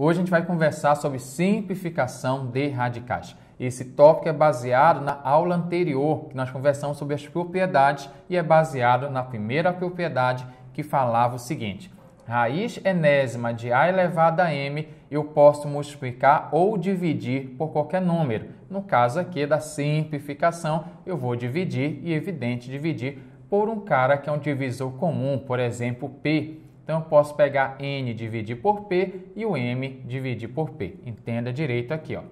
Hoje a gente vai conversar sobre simplificação de radicais. Esse tópico é baseado na aula anterior, que nós conversamos sobre as propriedades e é baseado na primeira propriedade que falava o seguinte: raiz enésima de a elevado a m eu posso multiplicar ou dividir por qualquer número. No caso aqui da simplificação, eu vou dividir e evidente dividir por um cara que é um divisor comum, por exemplo, p. Então eu posso pegar n dividir por p e o m dividir por p. Entenda direito aqui, ó.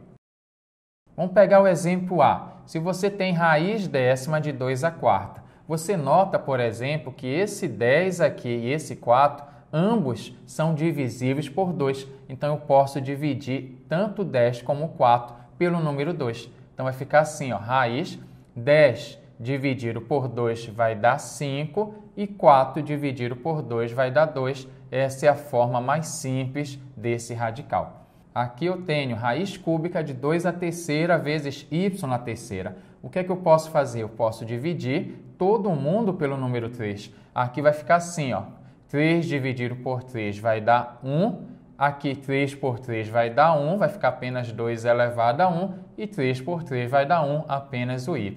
Vamos pegar o exemplo A. Se você tem raiz décima de 2 a quarta, você nota, por exemplo, que esse 10 aqui e esse 4 ambos são divisíveis por 2. Então, eu posso dividir tanto 10 como 4 pelo número 2. Então, vai ficar assim, ó, raiz 10 dividido por 2 vai dar 5 e 4 dividido por 2 vai dar 2. Essa é a forma mais simples desse radical. Aqui eu tenho raiz cúbica de 2 à terceira vezes y à terceira. O que é que eu posso fazer? Eu posso dividir todo mundo pelo número 3. Aqui vai ficar assim, ó. 3 dividido por 3 vai dar 1. Aqui 3 por 3 vai dar 1, vai ficar apenas 2 elevado a 1. E 3 por 3 vai dar 1, apenas o y.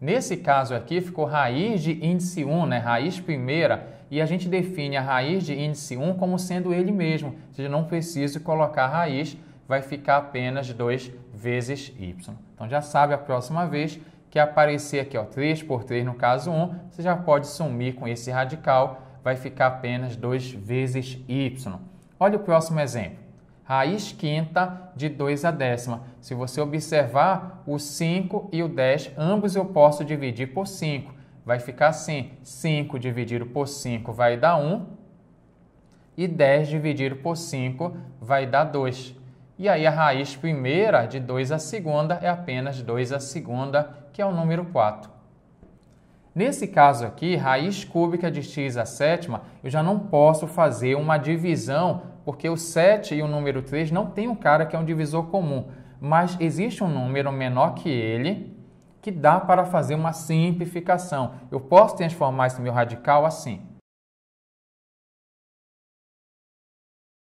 Nesse caso aqui ficou raiz de índice 1, né? raiz primeira, e a gente define a raiz de índice 1 como sendo ele mesmo, ou seja, não preciso colocar raiz, vai ficar apenas 2 vezes y. Então já sabe a próxima vez que aparecer aqui ó, 3 por 3 no caso 1, você já pode sumir com esse radical, vai ficar apenas 2 vezes y. Olha o próximo exemplo raiz quinta de 2 a décima. Se você observar o 5 e o 10, ambos eu posso dividir por 5. Vai ficar assim: 5 dividido por 5 vai dar 1, um, e 10 dividido por 5 vai dar 2. E aí a raiz primeira de 2 a segunda é apenas 2 a segunda, que é o número 4. Nesse caso aqui, raiz cúbica de x a sétima, eu já não posso fazer uma divisão porque o 7 e o número 3 não tem um cara que é um divisor comum, mas existe um número menor que ele que dá para fazer uma simplificação. Eu posso transformar esse meu radical assim.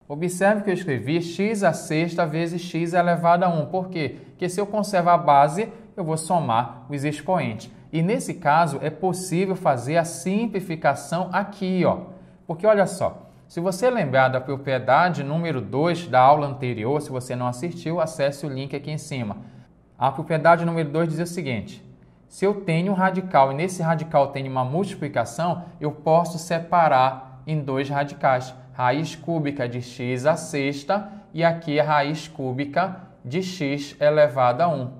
Observe que eu escrevi x à sexta vezes x elevado a 1. Por quê? Porque se eu conservar a base, eu vou somar os expoentes. E nesse caso, é possível fazer a simplificação aqui, ó. Porque olha só, se você lembrar da propriedade número 2 da aula anterior, se você não assistiu, acesse o link aqui em cima. A propriedade número 2 diz o seguinte: se eu tenho um radical e nesse radical tem uma multiplicação, eu posso separar em dois radicais. Raiz cúbica de x à sexta e aqui a raiz cúbica de x elevado a 1.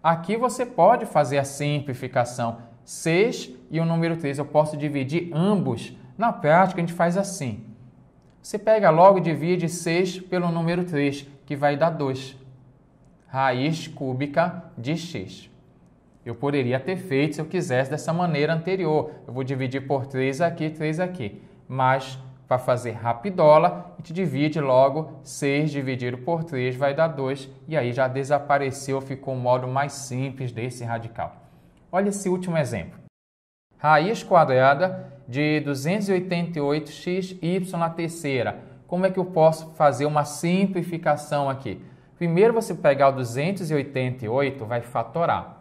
Aqui você pode fazer a simplificação. 6 e o número 3 eu posso dividir ambos. Na prática, a gente faz assim. Você pega logo e divide 6 pelo número 3, que vai dar 2. Raiz cúbica de x. Eu poderia ter feito se eu quisesse dessa maneira anterior. Eu vou dividir por 3 aqui, 3 aqui. Mas para fazer rapidola, a gente divide logo 6 dividido por 3 vai dar 2 e aí já desapareceu, ficou o modo mais simples desse radical. Olha esse último exemplo raiz quadrada de 288x y terceira. Como é que eu posso fazer uma simplificação aqui? Primeiro você pegar o 288, vai fatorar.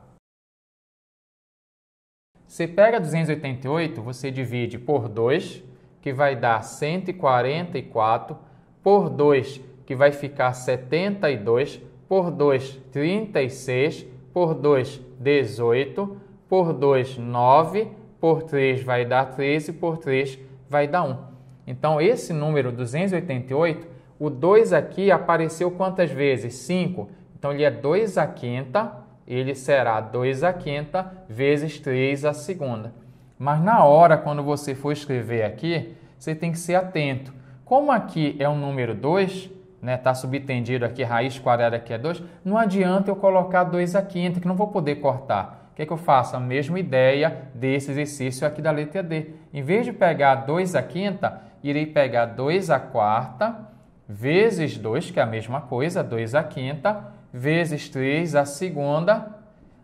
Você pega 288, você divide por 2, que vai dar 144, por 2, que vai ficar 72, por 2, 36, por 2, 18, por 2, 9, por 3 vai dar 13, por 3 vai dar 1. Então, esse número 288, o 2 aqui apareceu quantas vezes? 5. Então, ele é 2 à quinta, ele será 2 à quinta vezes 3 à segunda. Mas na hora, quando você for escrever aqui, você tem que ser atento. Como aqui é o um número 2, né, tá subtendido aqui, raiz quadrada aqui é 2, não adianta eu colocar 2 à quinta, que não vou poder cortar. O que, é que eu faço? A mesma ideia desse exercício aqui da letra D. Em vez de pegar 2 à quinta, irei pegar 2 à quarta, vezes 2, que é a mesma coisa, 2 à quinta, vezes 3 à segunda,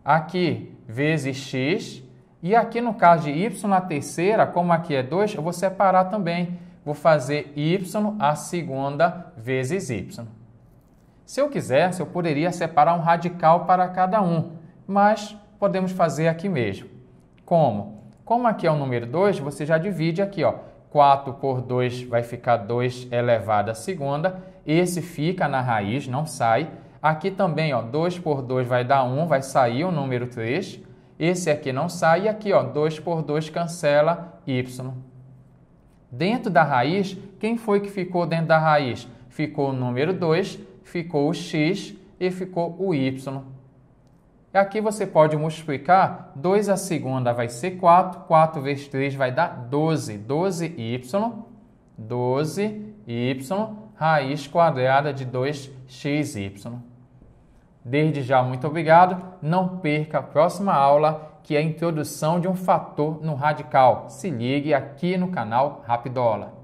aqui vezes x, e aqui no caso de y na terceira, como aqui é 2, eu vou separar também. Vou fazer y à segunda vezes y. Se eu quisesse, eu poderia separar um radical para cada um, mas podemos fazer aqui mesmo. Como? Como aqui é o número 2, você já divide aqui, ó. 4 por 2 vai ficar 2 elevado à segunda. Esse fica na raiz, não sai. Aqui também, ó, 2 por 2 vai dar 1, vai sair o número 3. Esse aqui não sai. E aqui, ó, 2 por 2 cancela y. Dentro da raiz, quem foi que ficou dentro da raiz? Ficou o número 2, ficou o x e ficou o y. E aqui você pode multiplicar 2 a segunda vai ser 4, 4 vezes 3 vai dar 12, 12y, 12y, raiz quadrada de 2xy. Desde já, muito obrigado. Não perca a próxima aula, que é a introdução de um fator no radical. Se ligue aqui no canal Rapidola.